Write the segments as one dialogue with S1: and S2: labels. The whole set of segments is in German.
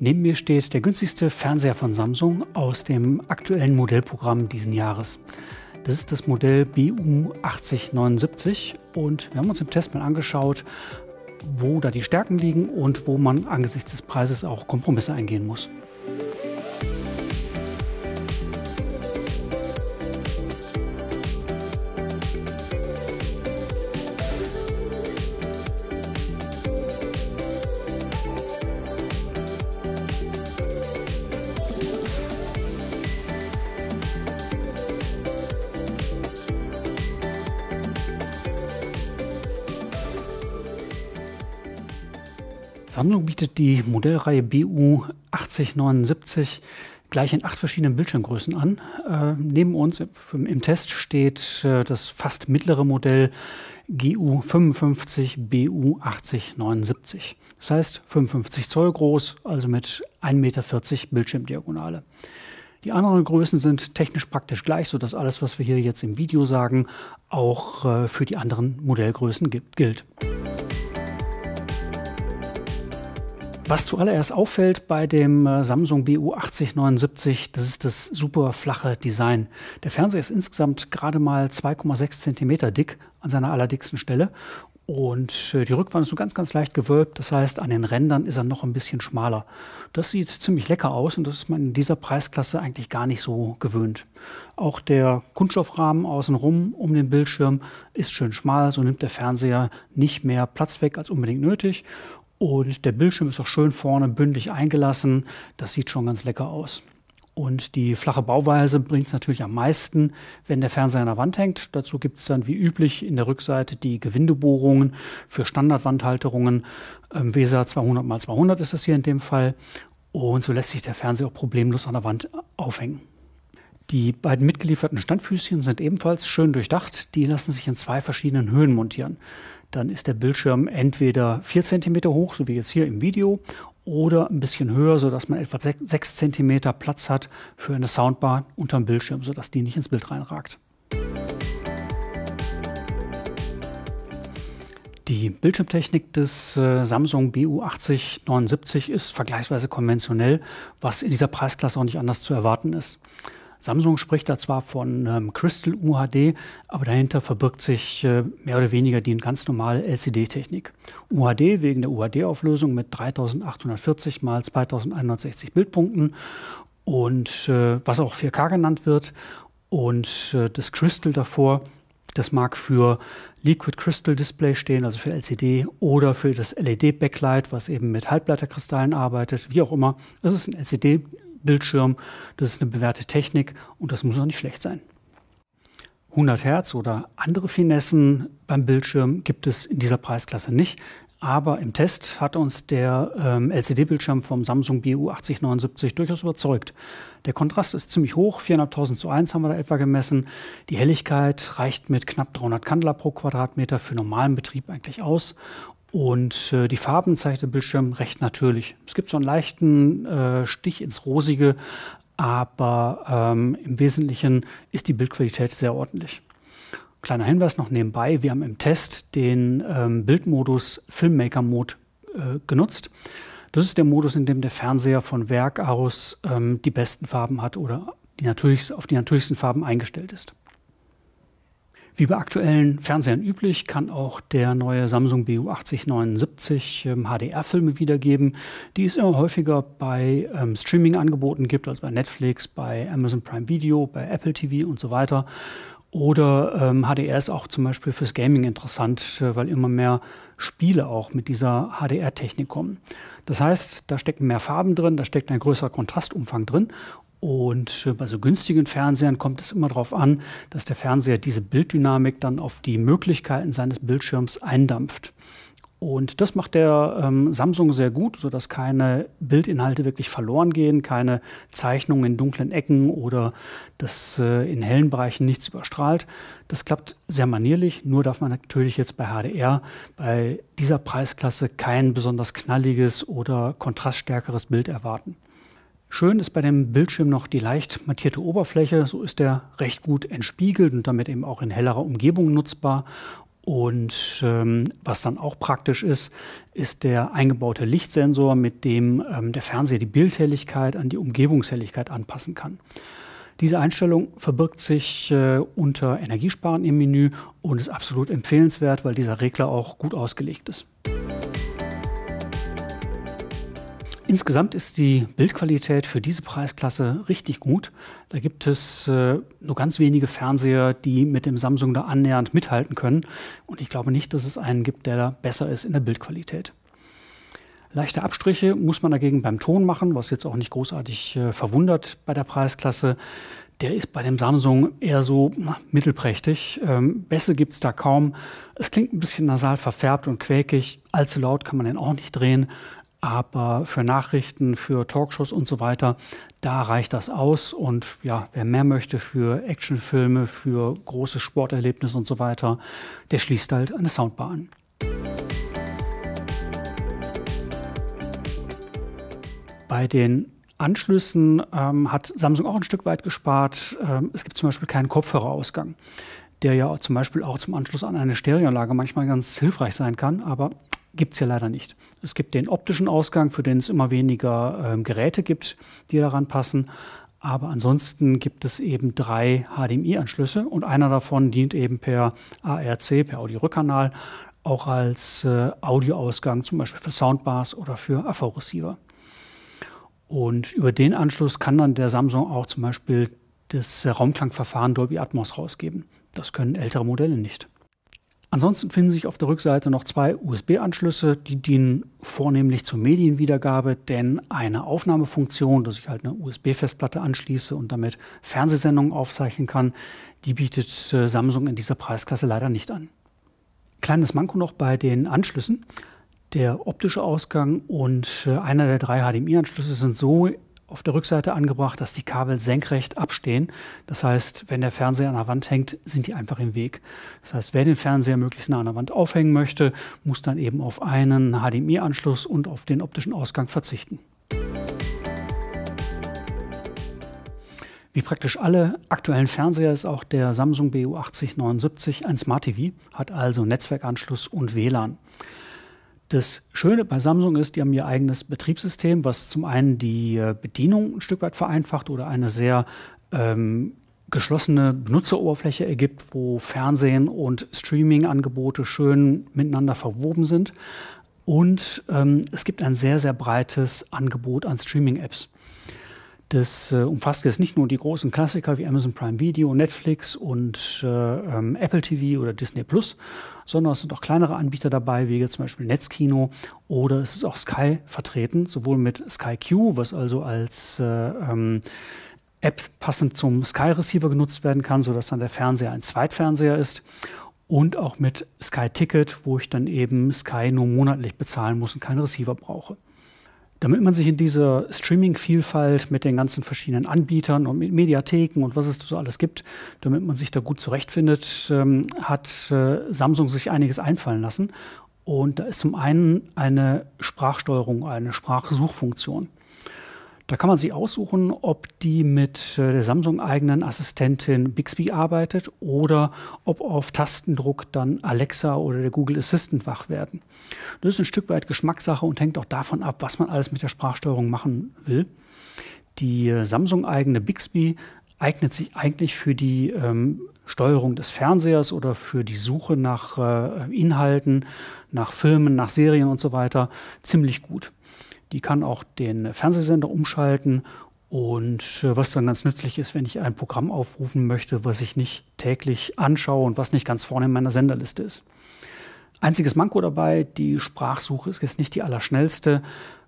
S1: Neben mir steht der günstigste Fernseher von Samsung aus dem aktuellen Modellprogramm diesen Jahres. Das ist das Modell BU8079 und wir haben uns im Test mal angeschaut, wo da die Stärken liegen und wo man angesichts des Preises auch Kompromisse eingehen muss. Samsung bietet die Modellreihe BU 8079 gleich in acht verschiedenen Bildschirmgrößen an. Äh, neben uns im, im Test steht äh, das fast mittlere Modell GU 55 BU 8079. Das heißt 55 Zoll groß, also mit 1,40 Meter Bildschirmdiagonale. Die anderen Größen sind technisch praktisch gleich, sodass alles, was wir hier jetzt im Video sagen, auch äh, für die anderen Modellgrößen gilt. Was zuallererst auffällt bei dem äh, Samsung BU8079, das ist das super flache Design. Der Fernseher ist insgesamt gerade mal 2,6 cm dick an seiner allerdicksten Stelle und äh, die Rückwand ist so ganz, ganz leicht gewölbt. Das heißt, an den Rändern ist er noch ein bisschen schmaler. Das sieht ziemlich lecker aus und das ist man in dieser Preisklasse eigentlich gar nicht so gewöhnt. Auch der Kunststoffrahmen außenrum um den Bildschirm ist schön schmal. So nimmt der Fernseher nicht mehr Platz weg als unbedingt nötig. Und der Bildschirm ist auch schön vorne bündig eingelassen. Das sieht schon ganz lecker aus. Und die flache Bauweise bringt es natürlich am meisten, wenn der Fernseher an der Wand hängt. Dazu gibt es dann wie üblich in der Rückseite die Gewindebohrungen für Standardwandhalterungen. Ähm, Weser 200x200 ist das hier in dem Fall. Und so lässt sich der Fernseher auch problemlos an der Wand aufhängen. Die beiden mitgelieferten Standfüßchen sind ebenfalls schön durchdacht. Die lassen sich in zwei verschiedenen Höhen montieren dann ist der Bildschirm entweder 4 cm hoch, so wie jetzt hier im Video, oder ein bisschen höher, sodass man etwa 6 cm Platz hat für eine Soundbar unter dem Bildschirm, sodass die nicht ins Bild reinragt. Die Bildschirmtechnik des äh, Samsung BU8079 ist vergleichsweise konventionell, was in dieser Preisklasse auch nicht anders zu erwarten ist. Samsung spricht da zwar von ähm, Crystal UHD, aber dahinter verbirgt sich äh, mehr oder weniger die ganz normale LCD-Technik. UHD wegen der UHD-Auflösung mit 3840 x 2160 Bildpunkten und äh, was auch 4K genannt wird. Und äh, das Crystal davor, das mag für Liquid Crystal Display stehen, also für LCD oder für das LED Backlight, was eben mit Halbleiterkristallen arbeitet, wie auch immer. Es ist ein LCD Bildschirm. Das ist eine bewährte Technik und das muss auch nicht schlecht sein. 100 Hertz oder andere Finessen beim Bildschirm gibt es in dieser Preisklasse nicht. Aber im Test hat uns der ähm, LCD-Bildschirm vom Samsung BU 8079 durchaus überzeugt. Der Kontrast ist ziemlich hoch, 4.500 zu 1 haben wir da etwa gemessen. Die Helligkeit reicht mit knapp 300 Kandler pro Quadratmeter für normalen Betrieb eigentlich aus. Und äh, die Farben zeigt der Bildschirm recht natürlich. Es gibt so einen leichten äh, Stich ins Rosige, aber ähm, im Wesentlichen ist die Bildqualität sehr ordentlich. Kleiner Hinweis noch nebenbei, wir haben im Test den ähm, Bildmodus Filmmaker Mode äh, genutzt. Das ist der Modus, in dem der Fernseher von Werk aus ähm, die besten Farben hat oder die auf die natürlichsten Farben eingestellt ist. Wie bei aktuellen Fernsehern üblich, kann auch der neue Samsung BU 8079 ähm, HDR-Filme wiedergeben, die es immer häufiger bei ähm, Streaming-Angeboten gibt, also bei Netflix, bei Amazon Prime Video, bei Apple TV und so weiter. Oder ähm, HDR ist auch zum Beispiel fürs Gaming interessant, äh, weil immer mehr Spiele auch mit dieser HDR-Technik kommen. Das heißt, da stecken mehr Farben drin, da steckt ein größerer Kontrastumfang drin und äh, bei so günstigen Fernsehern kommt es immer darauf an, dass der Fernseher diese Bilddynamik dann auf die Möglichkeiten seines Bildschirms eindampft. Und das macht der ähm, Samsung sehr gut, sodass keine Bildinhalte wirklich verloren gehen, keine Zeichnungen in dunklen Ecken oder das äh, in hellen Bereichen nichts überstrahlt. Das klappt sehr manierlich, nur darf man natürlich jetzt bei HDR bei dieser Preisklasse kein besonders knalliges oder kontraststärkeres Bild erwarten. Schön ist bei dem Bildschirm noch die leicht mattierte Oberfläche. So ist er recht gut entspiegelt und damit eben auch in hellerer Umgebung nutzbar. Und ähm, was dann auch praktisch ist, ist der eingebaute Lichtsensor, mit dem ähm, der Fernseher die Bildhelligkeit an die Umgebungshelligkeit anpassen kann. Diese Einstellung verbirgt sich äh, unter Energiesparen im Menü und ist absolut empfehlenswert, weil dieser Regler auch gut ausgelegt ist. Insgesamt ist die Bildqualität für diese Preisklasse richtig gut. Da gibt es äh, nur ganz wenige Fernseher, die mit dem Samsung da annähernd mithalten können. Und ich glaube nicht, dass es einen gibt, der da besser ist in der Bildqualität. Leichte Abstriche muss man dagegen beim Ton machen, was jetzt auch nicht großartig äh, verwundert bei der Preisklasse. Der ist bei dem Samsung eher so mittelprächtig. Ähm, Bässe gibt es da kaum. Es klingt ein bisschen nasal verfärbt und quäkig. Allzu laut kann man den auch nicht drehen. Aber für Nachrichten, für Talkshows und so weiter, da reicht das aus. Und ja, wer mehr möchte für Actionfilme, für große Sporterlebnisse und so weiter, der schließt halt eine Soundbar an. Bei den Anschlüssen ähm, hat Samsung auch ein Stück weit gespart. Ähm, es gibt zum Beispiel keinen Kopfhörerausgang, der ja zum Beispiel auch zum Anschluss an eine Stereoanlage manchmal ganz hilfreich sein kann, aber gibt es ja leider nicht. Es gibt den optischen Ausgang, für den es immer weniger ähm, Geräte gibt, die daran passen. Aber ansonsten gibt es eben drei HDMI-Anschlüsse und einer davon dient eben per ARC, per Audio-Rückkanal, auch als äh, Audioausgang, zum Beispiel für Soundbars oder für AV-Receiver. Und über den Anschluss kann dann der Samsung auch zum Beispiel das äh, Raumklangverfahren Dolby Atmos rausgeben. Das können ältere Modelle nicht. Ansonsten finden sich auf der Rückseite noch zwei USB-Anschlüsse, die dienen vornehmlich zur Medienwiedergabe, denn eine Aufnahmefunktion, dass ich halt eine USB-Festplatte anschließe und damit Fernsehsendungen aufzeichnen kann, die bietet äh, Samsung in dieser Preisklasse leider nicht an. Kleines Manko noch bei den Anschlüssen. Der optische Ausgang und äh, einer der drei HDMI-Anschlüsse sind so auf der Rückseite angebracht, dass die Kabel senkrecht abstehen. Das heißt, wenn der Fernseher an der Wand hängt, sind die einfach im Weg. Das heißt, wer den Fernseher möglichst nah an der Wand aufhängen möchte, muss dann eben auf einen HDMI-Anschluss und auf den optischen Ausgang verzichten. Wie praktisch alle aktuellen Fernseher ist auch der Samsung BU8079 ein Smart TV, hat also Netzwerkanschluss und WLAN. Das Schöne bei Samsung ist, die haben ihr eigenes Betriebssystem, was zum einen die äh, Bedienung ein Stück weit vereinfacht oder eine sehr ähm, geschlossene Benutzeroberfläche ergibt, wo Fernsehen und Streaming-Angebote schön miteinander verwoben sind. Und ähm, es gibt ein sehr, sehr breites Angebot an Streaming-Apps. Das äh, umfasst jetzt nicht nur die großen Klassiker wie Amazon Prime Video, Netflix und äh, ähm, Apple TV oder Disney Plus, sondern es sind auch kleinere Anbieter dabei, wie jetzt zum Beispiel Netzkino oder es ist auch Sky vertreten, sowohl mit Sky Q, was also als äh, ähm, App passend zum Sky Receiver genutzt werden kann, sodass dann der Fernseher ein Zweitfernseher ist. Und auch mit Sky Ticket, wo ich dann eben Sky nur monatlich bezahlen muss und keinen Receiver brauche. Damit man sich in dieser Streaming-Vielfalt mit den ganzen verschiedenen Anbietern und mit Mediatheken und was es so alles gibt, damit man sich da gut zurechtfindet, ähm, hat äh, Samsung sich einiges einfallen lassen. Und da ist zum einen eine Sprachsteuerung, eine Sprachsuchfunktion. Da kann man sich aussuchen, ob die mit äh, der Samsung-eigenen Assistentin Bixby arbeitet oder ob auf Tastendruck dann Alexa oder der Google Assistant wach werden. Das ist ein Stück weit Geschmackssache und hängt auch davon ab, was man alles mit der Sprachsteuerung machen will. Die äh, Samsung-eigene Bixby eignet sich eigentlich für die ähm, Steuerung des Fernsehers oder für die Suche nach äh, Inhalten, nach Filmen, nach Serien und so weiter ziemlich gut. Die kann auch den Fernsehsender umschalten und äh, was dann ganz nützlich ist, wenn ich ein Programm aufrufen möchte, was ich nicht täglich anschaue und was nicht ganz vorne in meiner Senderliste ist. Einziges Manko dabei, die Sprachsuche ist jetzt nicht die allerschnellste.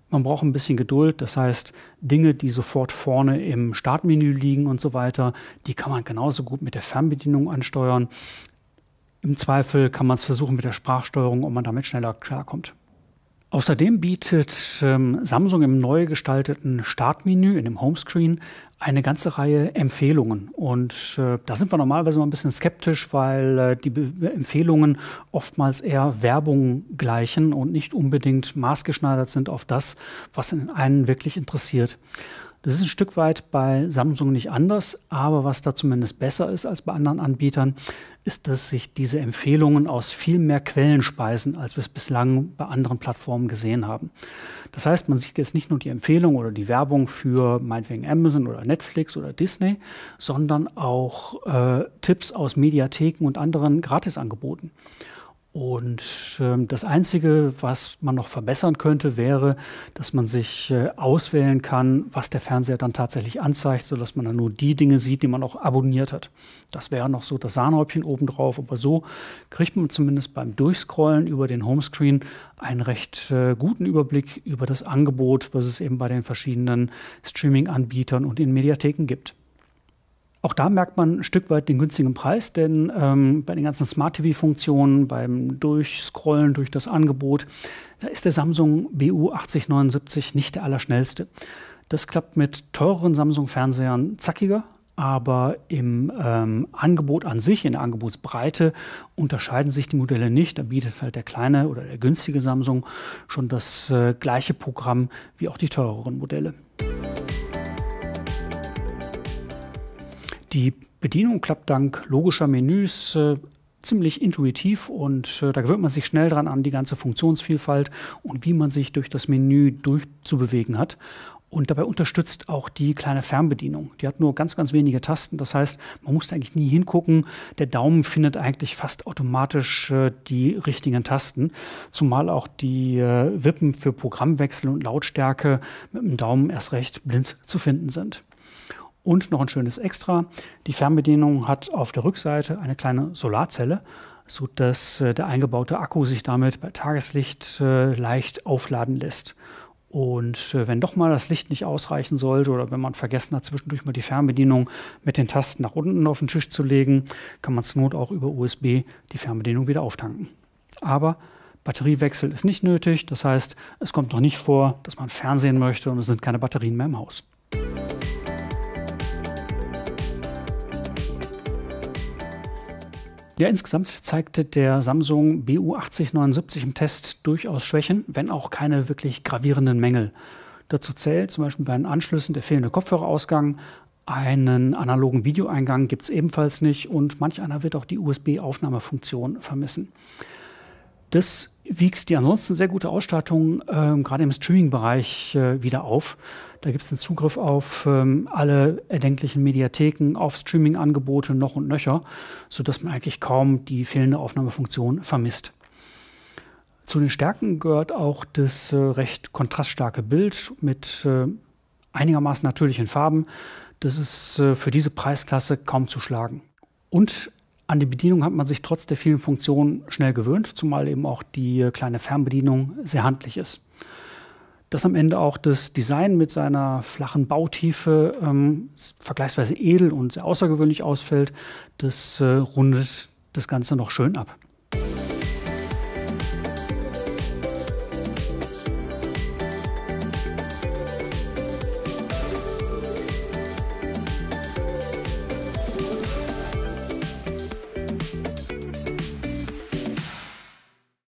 S1: Man braucht ein bisschen Geduld, das heißt, Dinge, die sofort vorne im Startmenü liegen und so weiter, die kann man genauso gut mit der Fernbedienung ansteuern. Im Zweifel kann man es versuchen mit der Sprachsteuerung, ob man damit schneller klarkommt. Außerdem bietet ähm, Samsung im neu gestalteten Startmenü in dem Homescreen eine ganze Reihe Empfehlungen. Und äh, da sind wir normalerweise mal ein bisschen skeptisch, weil äh, die Be Empfehlungen oftmals eher Werbung gleichen und nicht unbedingt maßgeschneidert sind auf das, was einen wirklich interessiert. Das ist ein Stück weit bei Samsung nicht anders, aber was da zumindest besser ist als bei anderen Anbietern, ist, dass sich diese Empfehlungen aus viel mehr Quellen speisen, als wir es bislang bei anderen Plattformen gesehen haben. Das heißt, man sieht jetzt nicht nur die Empfehlung oder die Werbung für meinetwegen Amazon oder Netflix oder Disney, sondern auch äh, Tipps aus Mediatheken und anderen Gratisangeboten. Und ähm, das Einzige, was man noch verbessern könnte, wäre, dass man sich äh, auswählen kann, was der Fernseher dann tatsächlich anzeigt, sodass man dann nur die Dinge sieht, die man auch abonniert hat. Das wäre noch so das Sahnehäubchen obendrauf, aber so kriegt man zumindest beim Durchscrollen über den Homescreen einen recht äh, guten Überblick über das Angebot, was es eben bei den verschiedenen Streaming-Anbietern und in Mediatheken gibt. Auch da merkt man ein Stück weit den günstigen Preis, denn ähm, bei den ganzen Smart TV-Funktionen, beim Durchscrollen durch das Angebot, da ist der Samsung BU 8079 nicht der allerschnellste. Das klappt mit teureren Samsung-Fernsehern zackiger, aber im ähm, Angebot an sich, in der Angebotsbreite, unterscheiden sich die Modelle nicht. Da bietet halt der kleine oder der günstige Samsung schon das äh, gleiche Programm wie auch die teureren Modelle. Die Bedienung klappt dank logischer Menüs äh, ziemlich intuitiv und äh, da gewöhnt man sich schnell dran an die ganze Funktionsvielfalt und wie man sich durch das Menü durchzubewegen hat. Und dabei unterstützt auch die kleine Fernbedienung. Die hat nur ganz, ganz wenige Tasten. Das heißt, man muss eigentlich nie hingucken. Der Daumen findet eigentlich fast automatisch äh, die richtigen Tasten. Zumal auch die äh, Wippen für Programmwechsel und Lautstärke mit dem Daumen erst recht blind zu finden sind. Und noch ein schönes Extra. Die Fernbedienung hat auf der Rückseite eine kleine Solarzelle, sodass äh, der eingebaute Akku sich damit bei Tageslicht äh, leicht aufladen lässt. Und äh, wenn doch mal das Licht nicht ausreichen sollte oder wenn man vergessen hat, zwischendurch mal die Fernbedienung mit den Tasten nach unten auf den Tisch zu legen, kann man es Not auch über USB die Fernbedienung wieder auftanken. Aber Batteriewechsel ist nicht nötig. Das heißt, es kommt noch nicht vor, dass man Fernsehen möchte und es sind keine Batterien mehr im Haus. Ja, insgesamt zeigte der Samsung BU8079 im Test durchaus Schwächen, wenn auch keine wirklich gravierenden Mängel. Dazu zählt zum Beispiel bei den Anschlüssen der fehlende Kopfhörerausgang, einen analogen Videoeingang gibt es ebenfalls nicht und manch einer wird auch die USB-Aufnahmefunktion vermissen. Das wiegt die ansonsten sehr gute Ausstattung ähm, gerade im Streaming-Bereich äh, wieder auf. Da gibt es den Zugriff auf ähm, alle erdenklichen Mediatheken, auf Streaming-Angebote noch und nöcher, sodass man eigentlich kaum die fehlende Aufnahmefunktion vermisst. Zu den Stärken gehört auch das äh, recht kontraststarke Bild mit äh, einigermaßen natürlichen Farben. Das ist äh, für diese Preisklasse kaum zu schlagen. Und an die Bedienung hat man sich trotz der vielen Funktionen schnell gewöhnt, zumal eben auch die äh, kleine Fernbedienung sehr handlich ist. Dass am Ende auch das Design mit seiner flachen Bautiefe ähm, vergleichsweise edel und sehr außergewöhnlich ausfällt, das äh, rundet das Ganze noch schön ab.